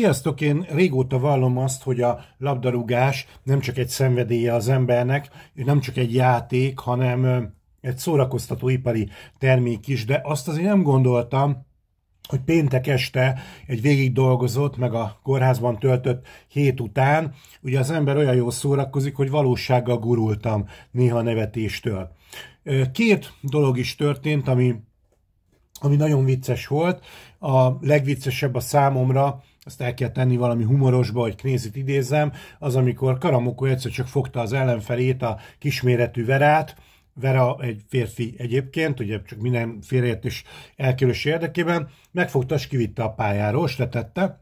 Sziasztok, én régóta vallom azt, hogy a labdarúgás nem csak egy szenvedélye az embernek, nem csak egy játék, hanem egy szórakoztató ipari termék is, de azt azért nem gondoltam, hogy péntek este egy végig dolgozott, meg a kórházban töltött hét után, ugye az ember olyan jól szórakozik, hogy valósággal gurultam néha nevetéstől. Két dolog is történt, ami, ami nagyon vicces volt. A legviccesebb a számomra azt el kell tenni valami humorosba, hogy Knézit idézzem, az, amikor Karamoko egyszer csak fogta az ellenfelét, a kisméretű verát, Vera egy férfi egyébként, ugye csak minden félreértés elkerülés érdekében, megfogta és kivitte a pályáról, letette.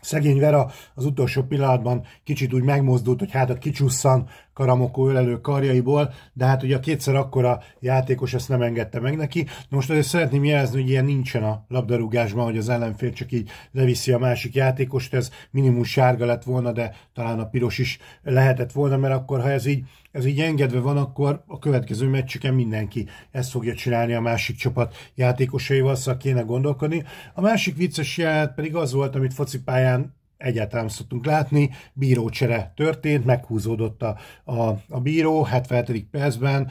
Szegény Vera az utolsó pillanatban kicsit úgy megmozdult, hogy hát a kicsusszan Karamoko ölelő karjaiból, de hát ugye a kétszer akkora játékos ezt nem engedte meg neki. Most azért szeretném jelezni, hogy ilyen nincsen a labdarúgásban, hogy az ellenfél csak így leviszi a másik játékost, ez minimum sárga lett volna, de talán a piros is lehetett volna, mert akkor ha ez így, ez így engedve van, akkor a következő meccseken mindenki ezt fogja csinálni a másik csapat játékosaival, szóval kéne gondolkodni. A másik vicces jelenet pedig az volt, amit focipályán egyáltalán szoktunk látni, bírócsere történt, meghúzódott a, a, a bíró, 77. percben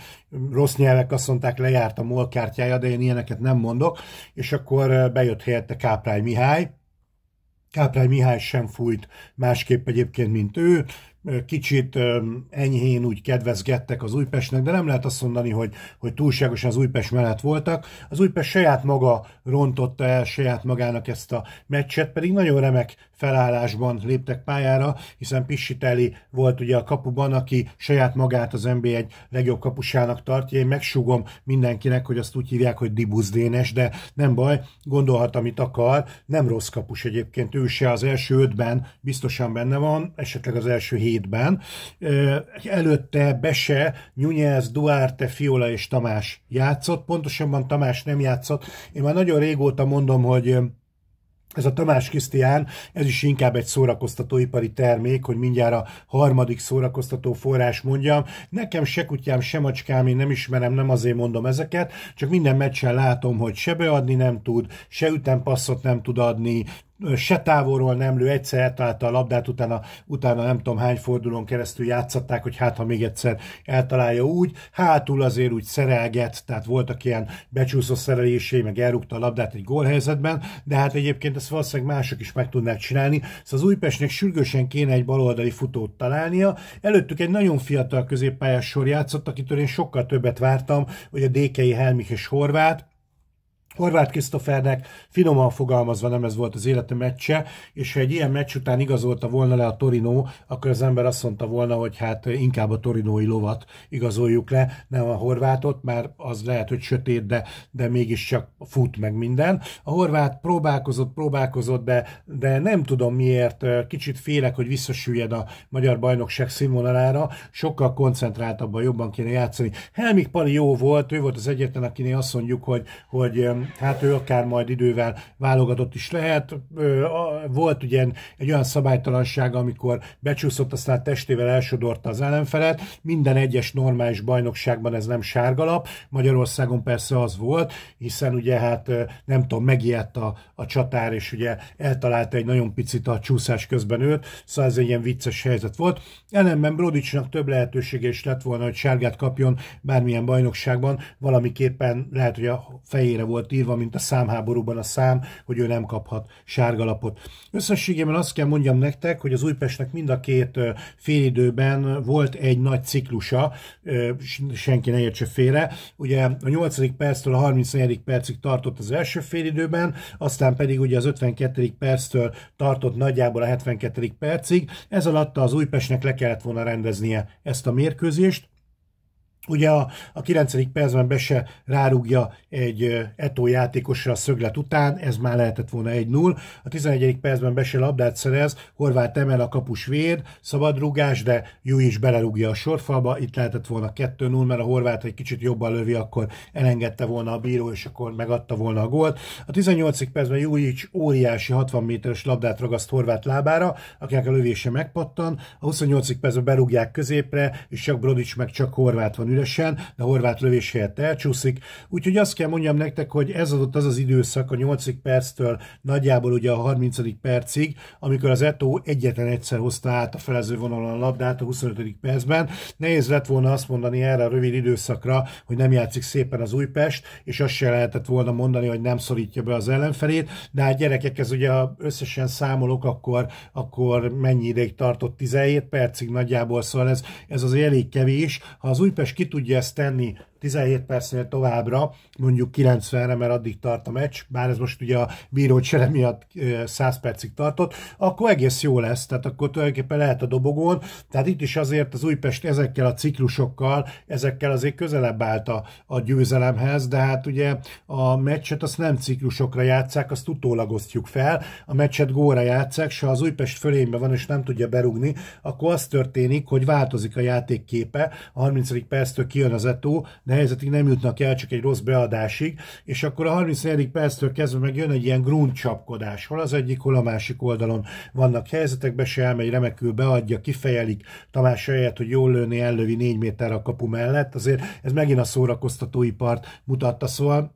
rossz nyelvek azt mondták, lejárt a MOL kártyája, de én ilyeneket nem mondok, és akkor eh, bejött helyette Káprály Mihály, Káprály Mihály sem fújt másképp egyébként, mint ő, kicsit enyhén úgy kedvezgettek az Újpestnek, de nem lehet azt mondani, hogy, hogy túlságosan az Újpest mellett voltak. Az Újpest saját maga rontotta el saját magának ezt a meccset, pedig nagyon remek felállásban léptek pályára, hiszen Pissiteli volt ugye a kapuban, aki saját magát az NBA egy legjobb kapusának tartja. Én megsúgom mindenkinek, hogy azt úgy hívják, hogy dibuzdénes, de nem baj, gondolhat, amit akar. Nem rossz kapus egyébként, ő se az első ötben biztosan benne van, esetleg az első hét 2007-ben. Előtte Bese, Nyunyez, Duarte, Fiola és Tamás játszott, pontosabban Tamás nem játszott. Én már nagyon régóta mondom, hogy ez a Tamás Krisztián, ez is inkább egy szórakoztatóipari termék, hogy mindjárt a harmadik szórakoztató forrás mondjam. Nekem se kutyám, se macskám, én nem ismerem, nem azért mondom ezeket, csak minden meccsen látom, hogy se beadni nem tud, se ütempasszot nem tud adni, se távolról nem lő, egyszer eltalálta a labdát, utána, utána nem tudom hány fordulón keresztül játszatták, hogy hát ha még egyszer eltalálja úgy, hátul azért úgy szerelget, tehát voltak ilyen becsúszó szerelései, meg elrúgta a labdát egy gólhelyzetben, de hát egyébként ezt valószínűleg mások is meg tudnák csinálni, szóval az Újpestnek sürgősen kéne egy baloldali futót találnia, előttük egy nagyon fiatal középpályás sor játszott, akitől én sokkal többet vártam, hogy a DKI Helmich és Horváth, Horváth Krisztofernek finoman fogalmazva nem ez volt az élete meccse, és ha egy ilyen meccs után igazolta volna le a Torino, akkor az ember azt mondta volna, hogy hát inkább a torinói lovat igazoljuk le, nem a horvátot, már az lehet, hogy sötét, de, de mégiscsak fut meg minden. A horvát próbálkozott, próbálkozott, de, de nem tudom miért, kicsit félek, hogy visszasüljed a magyar bajnokság színvonalára, sokkal koncentráltabban jobban kéne játszani. Helmik Pali jó volt, ő volt az egyetlen, akinél azt mondjuk, hogy, hogy hát ő akár majd idővel válogatott is lehet. Volt ugye egy olyan szabálytalanság, amikor becsúszott, aztán testével elsodorta az ellenfelet. Minden egyes normális bajnokságban ez nem sárgalap. Magyarországon persze az volt, hiszen ugye hát nem tudom, megijedt a, a csatár, és ugye eltalálta egy nagyon picit a csúszás közben őt, szóval ez egy ilyen vicces helyzet volt. Ellenben Brodicsnak több lehetősége is lett volna, hogy sárgát kapjon bármilyen bajnokságban, valamiképpen lehet, hogy a fejére volt írva, mint a számháborúban a szám, hogy ő nem kaphat sárgalapot. Összességében azt kell mondjam nektek, hogy az Újpestnek mind a két félidőben volt egy nagy ciklusa, senki ne értse félre. Ugye a 8. perctől a 34. percig tartott az első félidőben, aztán pedig ugye az 52. perctől tartott nagyjából a 72. percig. Ez alatt az Újpestnek le kellett volna rendeznie ezt a mérkőzést. Ugye a, a 9. percben be se rárúgja egy Eto játékosra a szöglet után, ez már lehetett volna 1-0. A 11. percben be se labdát szerez, Horváth emel a kapus véd, szabadrúgás, de Jú is belerúgja a sorfalba, itt lehetett volna 2-0, mert a Horvát egy kicsit jobban lövi, akkor elengedte volna a bíró, és akkor megadta volna a gólt. A 18. percben Jújics óriási 60 méteres labdát ragaszt horvát lábára, akinek a lövése megpattan. A 28. percben berúgják középre, és csak Brodics meg csak Horváth van üresen, de a horvát lövés helyett elcsúszik. Úgyhogy azt kell mondjam nektek, hogy ez adott az az időszak a 8. perctől nagyjából ugye a 30. percig, amikor az Eto egyetlen egyszer hozta át a felező vonalon a labdát a 25. percben. Nehéz lett volna azt mondani erre a rövid időszakra, hogy nem játszik szépen az Újpest, és azt se lehetett volna mondani, hogy nem szorítja be az ellenfelét, de hát gyerekek, ez ugye összesen számolok, akkor, akkor mennyi ideig tartott? 17 percig nagyjából, szóval ez, ez az elég kevés. Ha az Újpest ki ki tudja ezt tenni 17 percnél továbbra, mondjuk 90-re, mert addig tart a meccs, bár ez most ugye a bíró csere miatt 100 percig tartott, akkor egész jó lesz, tehát akkor tulajdonképpen lehet a dobogón, tehát itt is azért az Újpest ezekkel a ciklusokkal, ezekkel azért közelebb állt a, a győzelemhez, de hát ugye a meccset azt nem ciklusokra játszák, azt utólag osztjuk fel, a meccset góra játszák, se az Újpest fölényben van és nem tudja berugni, akkor az történik, hogy változik a játék képe, a 30. perctől kijön az etó, de helyzetig nem jutnak el, csak egy rossz beadásig, és akkor a 34. perctől kezdve meg jön egy ilyen grunt csapkodás, hol az egyik, hol a másik oldalon vannak helyzetek, be se elmegy, remekül beadja, kifejelik, Tamás helyett, hogy jól lőni, ellövi 4 méter a kapu mellett, azért ez megint a szórakoztatóipart mutatta, szóval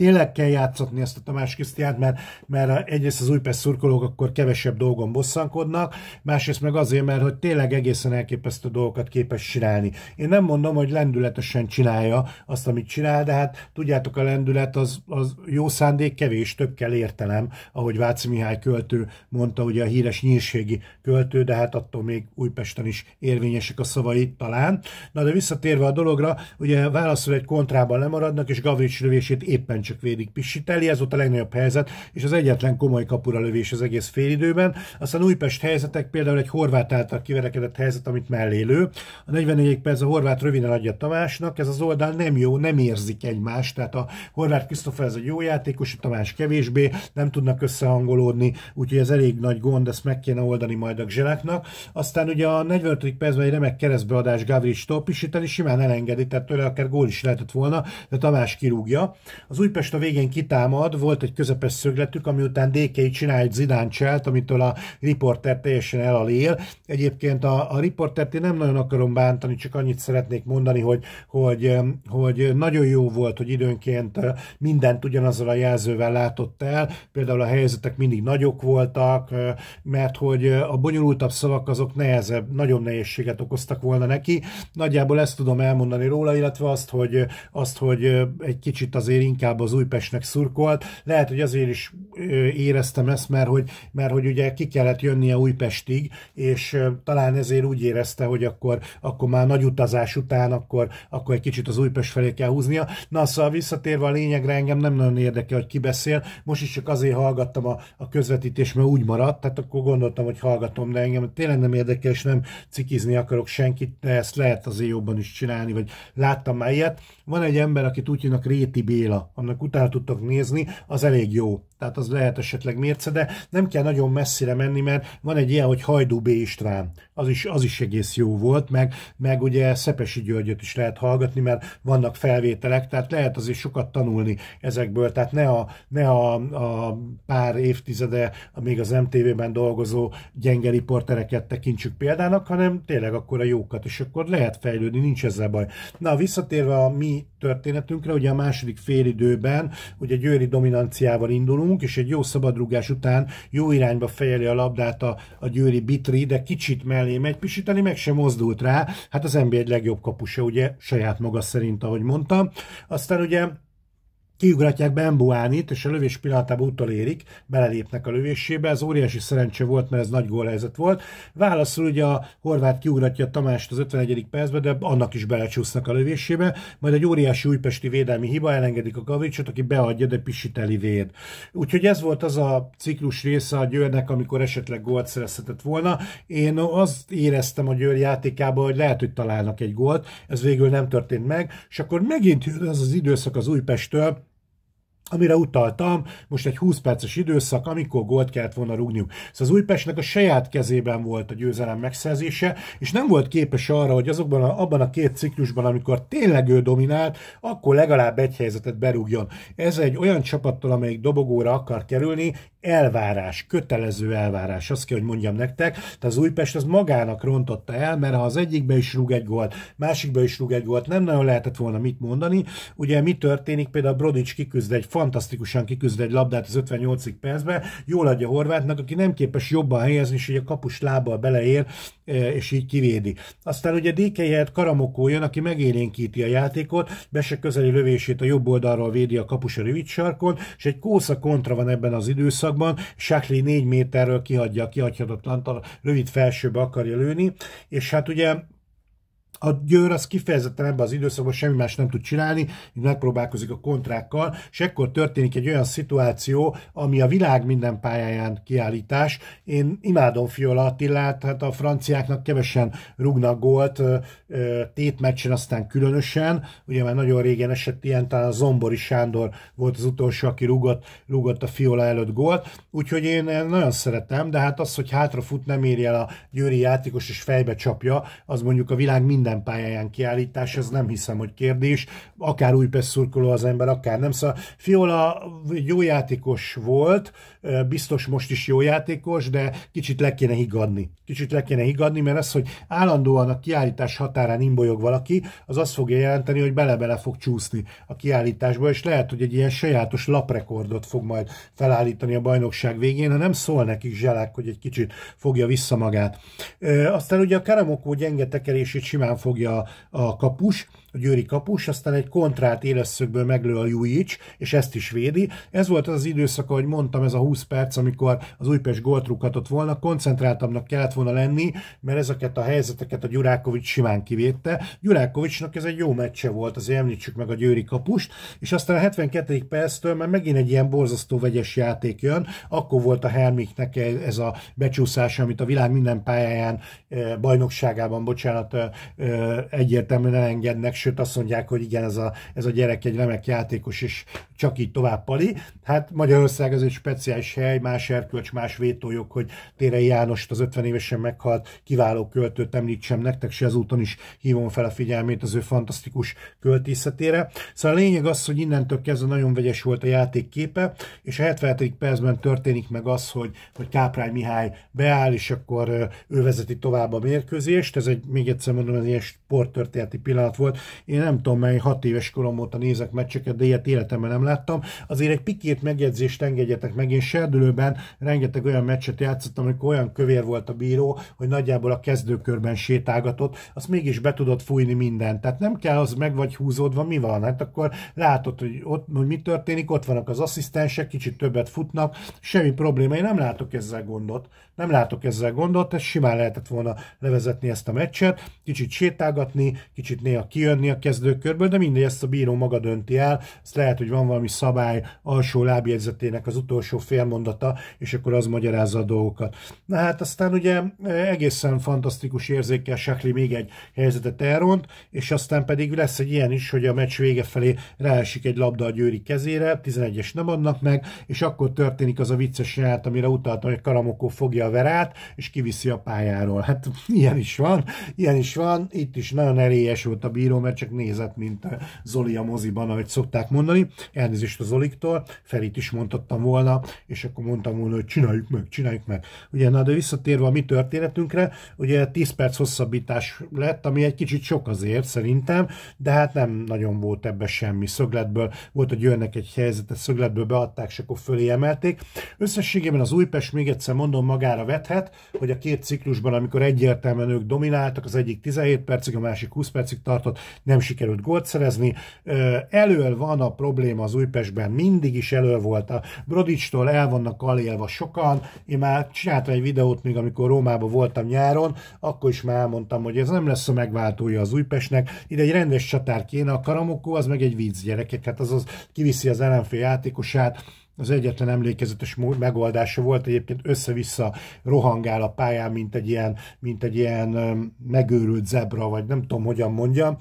tényleg kell játszatni ezt a Tamás Krisztiát, mert, mert egyrészt az Újpest szurkolók akkor kevesebb dolgon bosszankodnak, másrészt meg azért, mert hogy tényleg egészen elképesztő dolgokat képes csinálni. Én nem mondom, hogy lendületesen csinálja azt, amit csinál, de hát tudjátok, a lendület az, az jó szándék kevés, több kell értelem, ahogy Váci Mihály költő mondta, ugye a híres nyírségi költő, de hát attól még Újpesten is érvényesek a szavai talán. Na de visszatérve a dologra, ugye válaszol egy kontrában lemaradnak, és Gavrics lövését éppen csak végig pisíteli, ez volt a legnagyobb helyzet, és az egyetlen komoly kapura lövés az egész félidőben. Aztán Újpest helyzetek, például egy horvát által kiverekedett helyzet, amit mellélő. A 44. perc a horvát röviden adja Tamásnak, ez az oldal nem jó, nem érzik egymást, tehát a horvát Krisztófer ez egy jó játékos, a Tamás kevésbé, nem tudnak összehangolódni, úgyhogy ez elég nagy gond, ezt meg kéne oldani majd a Zseláknak. Aztán ugye a 45. percben egy remek keresztbeadás Gavrics-tól simán elengedi, tehát tőle akár gól is lehetett volna, de Tamás kirúgja. Az új Budapest a végén kitámad, volt egy közepes szögletük, ami után DK csinál egy zidáncselt, amitől a riporter teljesen elalél. Egyébként a, a riportert én nem nagyon akarom bántani, csak annyit szeretnék mondani, hogy, hogy, hogy nagyon jó volt, hogy időnként mindent ugyanazzal a jelzővel látott el, például a helyzetek mindig nagyok voltak, mert hogy a bonyolultabb szavak azok nehezebb, nagyobb nehézséget okoztak volna neki. Nagyjából ezt tudom elmondani róla, illetve azt, hogy, azt, hogy egy kicsit azért inkább inkább az Újpestnek szurkolt. Lehet, hogy azért is éreztem ezt, mert hogy, mert hogy ugye ki kellett jönnie Újpestig, és talán ezért úgy érezte, hogy akkor, akkor már nagy utazás után, akkor, akkor egy kicsit az Újpest felé kell húznia. Na, szóval visszatérve a lényegre, engem nem nagyon érdekel, hogy ki beszél. Most is csak azért hallgattam a, a közvetítés, mert úgy maradt, tehát akkor gondoltam, hogy hallgatom, de engem tényleg nem érdekel, és nem cikizni akarok senkit, de ezt lehet azért jobban is csinálni, vagy láttam már ilyet. Van egy ember, akit úgy hívnak Réti Béla, a amit utána tudtok nézni, az elég jó tehát az lehet esetleg mérce, de nem kell nagyon messzire menni, mert van egy ilyen, hogy Hajdú B. István, az is, az is egész jó volt, meg, meg ugye Szepesi Györgyöt is lehet hallgatni, mert vannak felvételek, tehát lehet azért sokat tanulni ezekből, tehát ne a, ne a, a pár évtizede, még az MTV-ben dolgozó gyenge riportereket tekintsük példának, hanem tényleg akkor a jókat, és akkor lehet fejlődni, nincs ezzel baj. Na, visszatérve a mi történetünkre, ugye a második félidőben, ugye győri dominanciával indulunk, kapunk, és egy jó szabadrugás után jó irányba fejeli a labdát a, a Győri Bitri, de kicsit mellé megy pisítani, meg sem mozdult rá. Hát az NBA egy legjobb kapusa, ugye, saját maga szerint, ahogy mondtam. Aztán ugye Kiugratják Bembuánit, és a lövés pillanatában utolérik, belelépnek a lövésébe. Ez óriási szerencse volt, mert ez nagy gólhelyzet volt. Válaszul ugye a horvát kiugratja Tamást az 51. percbe, de annak is belecsúsznak a lövésébe. Majd egy óriási újpesti védelmi hiba, elengedik a kavicsot, aki beadja, de pisiteli véd. Úgyhogy ez volt az a ciklus része a Győrnek, amikor esetleg gólt szerezhetett volna. Én azt éreztem a Győr játékában, hogy lehet, hogy találnak egy gólt. Ez végül nem történt meg. És akkor megint jön az az időszak az Újpestől, amire utaltam, most egy 20 perces időszak, amikor gólt kellett volna rúgniuk. Szóval az Újpestnek a saját kezében volt a győzelem megszerzése, és nem volt képes arra, hogy azokban a, abban a két ciklusban, amikor tényleg ő dominált, akkor legalább egy helyzetet berúgjon. Ez egy olyan csapattal, amelyik dobogóra akar kerülni, elvárás, kötelező elvárás, azt kell, hogy mondjam nektek. Tehát az Újpest az magának rontotta el, mert ha az egyikbe is rúg egy gólt, másikba is rúg egy gólt, nem nagyon lehetett volna mit mondani. Ugye mi történik, például Brodics kiküzd egy fantasztikusan kiküzd egy labdát az 58. percben, jól adja Horvátnak, aki nem képes jobban helyezni, és így a kapus lábbal beleér, e, és így kivédi. Aztán ugye DK Karamokó jön, aki megélénkíti a játékot, be se közeli lövését a jobb oldalról védi a kapus a rövid sarkon, és egy kósza kontra van ebben az időszakban, Sákli 4 méterről kihagyja a kihagyhatatlan, rövid felsőbe akarja lőni, és hát ugye a Győr az kifejezetten ebben az időszakban semmi más nem tud csinálni, így megpróbálkozik a kontrákkal, és ekkor történik egy olyan szituáció, ami a világ minden pályáján kiállítás. Én imádom Fiola Attilát, hát a franciáknak kevesen rúgnak gólt, tétmeccsen aztán különösen, ugye már nagyon régen esett ilyen, talán a Zombori Sándor volt az utolsó, aki rúgott, rúgott a Fiola előtt gólt, úgyhogy én nagyon szeretem, de hát az, hogy hátrafut nem érje el a győri játékos és fejbe csapja, az mondjuk a világ minden minden pályáján kiállítás, ez nem hiszem, hogy kérdés. Akár Újpest szurkoló az ember, akár nem. Szóval Fiola jó játékos volt, biztos most is jó játékos, de kicsit le kéne higadni. Kicsit le kéne higadni, mert ez, hogy állandóan a kiállítás határán imbolyog valaki, az azt fogja jelenteni, hogy bele-bele fog csúszni a kiállításba, és lehet, hogy egy ilyen sajátos laprekordot fog majd felállítani a bajnokság végén, ha nem szól nekik zselák, hogy egy kicsit fogja vissza magát. aztán ugye a Karamokó gyenge tekerését simán fogja a kapus, a győri kapus, aztán egy kontrát élesszögből meglő a Jujic, és ezt is védi. Ez volt az az időszak, ahogy mondtam, ez a 20 perc, amikor az Újpest gólt rúghatott volna, koncentráltabbnak kellett volna lenni, mert ezeket a helyzeteket a Gyurákovics simán kivédte. Gyurákovicsnak ez egy jó meccse volt, azért említsük meg a győri kapust, és aztán a 72. perctől már megint egy ilyen borzasztó vegyes játék jön, akkor volt a Hermiknek e- ez a becsúszás, amit a világ minden pályáján, e, bajnokságában, bocsánat, e, egyértelműen elengednek, sőt azt mondják, hogy igen, ez a, ez a gyerek egy remek játékos, és csak így tovább pali. Hát Magyarország az egy speciális hely, más erkölcs, más vétójog, hogy Térei Jánost az 50 évesen meghalt kiváló költőt említsem nektek, és ezúton is hívom fel a figyelmét az ő fantasztikus költészetére. Szóval a lényeg az, hogy innentől kezdve nagyon vegyes volt a játék képe, és a 77. percben történik meg az, hogy, hogy Káprány Mihály beáll, és akkor ő vezeti tovább a mérkőzést. Ez egy, még egyszer mondom, ez teljes sporttörténeti pillanat volt. Én nem tudom, mely hat éves korom óta nézek meccseket, de ilyet életemben nem láttam. Azért egy pikét megjegyzést engedjetek meg. Én serdülőben rengeteg olyan meccset játszottam, amikor olyan kövér volt a bíró, hogy nagyjából a kezdőkörben sétálgatott, azt mégis be tudott fújni mindent. Tehát nem kell az meg vagy húzódva, mi van? Hát akkor látod, hogy, ott, hogy mi történik, ott vannak az asszisztensek, kicsit többet futnak, semmi probléma. Én nem látok ezzel gondot. Nem látok ezzel gondot, ez simán lehetett volna levezetni ezt a meccset, kicsit sétálgatni, kicsit néha kijönni a kezdőkörből, de mindegy, ezt a bíró maga dönti el, ez lehet, hogy van valami szabály alsó lábjegyzetének az utolsó félmondata, és akkor az magyarázza a dolgokat. Na hát aztán ugye e, egészen fantasztikus érzékkel Sakli még egy helyzetet elront, és aztán pedig lesz egy ilyen is, hogy a meccs vége felé ráesik egy labda a Győri kezére, 11-es nem adnak meg, és akkor történik az a vicces jelenet, amire utaltam, hogy Karamokó fogja verát, és kiviszi a pályáról. Hát ilyen is van, ilyen is van. Itt is nagyon erélyes volt a bíró, mert csak nézett, mint Zoli a moziban, ahogy szokták mondani. Elnézést a Zoliktól, Ferit is mondhattam volna, és akkor mondtam volna, hogy csináljuk meg, csináljuk meg. Ugye, na de visszatérve a mi történetünkre, ugye 10 perc hosszabbítás lett, ami egy kicsit sok azért szerintem, de hát nem nagyon volt ebbe semmi szögletből. Volt, hogy jönnek egy helyzetet, szögletből beadták, és akkor fölé emelték. Összességében az Újpest, még egyszer mondom, magát magára vethet, hogy a két ciklusban, amikor egyértelműen ők domináltak, az egyik 17 percig, a másik 20 percig tartott, nem sikerült gólt szerezni. Elől van a probléma az Újpestben, mindig is elő volt. A Brodicstól el vannak alélva sokan. Én már csináltam egy videót még, amikor Rómában voltam nyáron, akkor is már elmondtam, hogy ez nem lesz a megváltója az Újpestnek. Ide egy rendes csatár kéne, a Karamokó az meg egy vicc gyerekek, hát az, az kiviszi az ellenfél játékosát, az egyetlen emlékezetes megoldása volt, egyébként össze-vissza rohangál a pályán, mint egy ilyen, mint egy ilyen megőrült zebra, vagy nem tudom, hogyan mondjam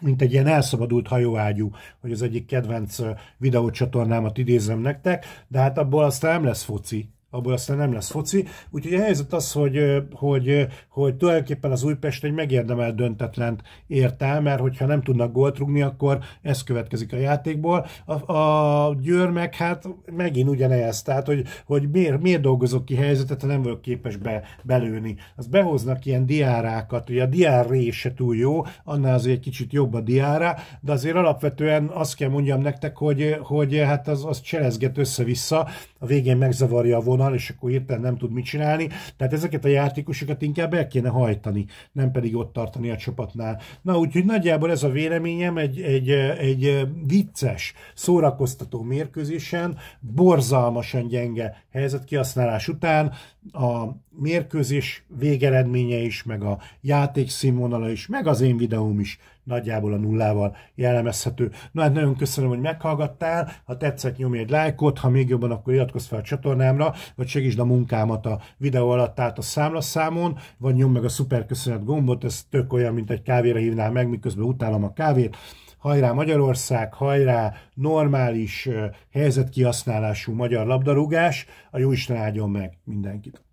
mint egy ilyen elszabadult hajóágyú, hogy az egyik kedvenc videócsatornámat idézem nektek, de hát abból aztán nem lesz foci, abból aztán nem lesz foci. Úgyhogy a helyzet az, hogy, hogy, hogy tulajdonképpen az Újpest egy megérdemelt döntetlent ért el, mert hogyha nem tudnak gólt rúgni, akkor ez következik a játékból. A, a Győr meg hát megint ugyanez, tehát hogy, hogy miért, miért dolgozok ki helyzetet, ha nem vagyok képes be, belőni. Az behoznak ilyen diárákat, ugye a diárré se túl jó, annál azért egy kicsit jobb a diára, de azért alapvetően azt kell mondjam nektek, hogy, hogy hát az, az cselezget össze-vissza, a végén megzavarja a volt vonal, és akkor éppen nem tud mit csinálni. Tehát ezeket a játékosokat inkább el kéne hajtani, nem pedig ott tartani a csapatnál. Na úgyhogy nagyjából ez a véleményem egy, egy, egy vicces, szórakoztató mérkőzésen, borzalmasan gyenge helyzetkihasználás után a mérkőzés végeredménye is, meg a játék színvonala is, meg az én videóm is nagyjából a nullával jellemezhető. Na hát nagyon köszönöm, hogy meghallgattál, ha tetszett nyomj egy lájkot, ha még jobban, akkor iratkozz fel a csatornámra, vagy segítsd a munkámat a videó alatt át a számlaszámon, vagy nyomd meg a szuper köszönet gombot, ez tök olyan, mint egy kávéra hívnál meg, miközben utálom a kávét hajrá Magyarország, hajrá normális helyzetkihasználású magyar labdarúgás, a jó isten áldjon meg mindenkit.